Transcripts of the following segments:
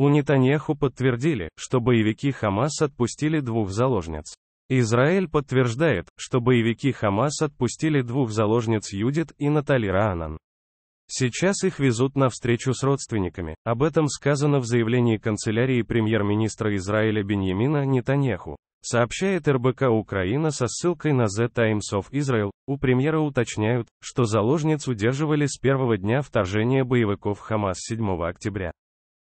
У Нетаньяху подтвердили, что боевики Хамас отпустили двух заложниц. Израиль подтверждает, что боевики Хамас отпустили двух заложниц Юдит и Натали Раанан. Сейчас их везут на встречу с родственниками. Об этом сказано в заявлении канцелярии премьер-министра Израиля Беньямина Нетаньяху. Сообщает РБК Украина со ссылкой на The Times of Israel. У премьера уточняют, что заложниц удерживали с первого дня вторжения боевиков Хамас 7 октября.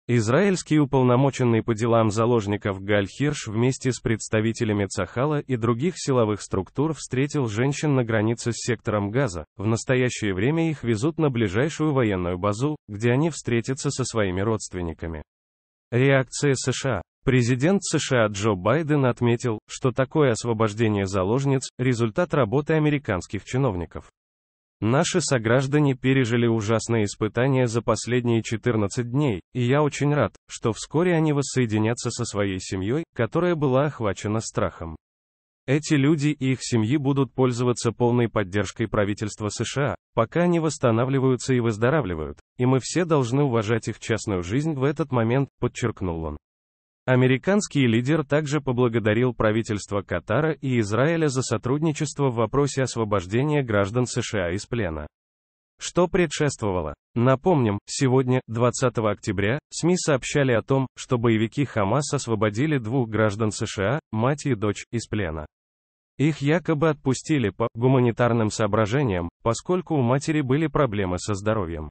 Израильский уполномоченный по делам заложников Галь Хирш вместе с представителями Цахала и других силовых структур встретил женщин на границе с сектором Газа. В настоящее время их везут на ближайшую военную базу, где они встретятся со своими родственниками. Реакция США. Президент США Джо Байден отметил, что такое освобождение заложниц – результат работы американских чиновников. Наши сограждане пережили ужасные испытания за последние 14 дней, и я очень рад, что вскоре они воссоединятся со своей семьей, которая была охвачена страхом. Эти люди и их семьи будут пользоваться полной поддержкой правительства США, пока они восстанавливаются и выздоравливают, и мы все должны уважать их частную жизнь в этот момент, подчеркнул он. Американский лидер также поблагодарил правительство Катара и Израиля за сотрудничество в вопросе освобождения граждан США из плена. Что предшествовало? Напомним, сегодня, 20 октября, СМИ сообщали о том, что боевики Хамас освободили двух граждан США, мать и дочь, из плена. Их якобы отпустили по гуманитарным соображениям, поскольку у матери были проблемы со здоровьем.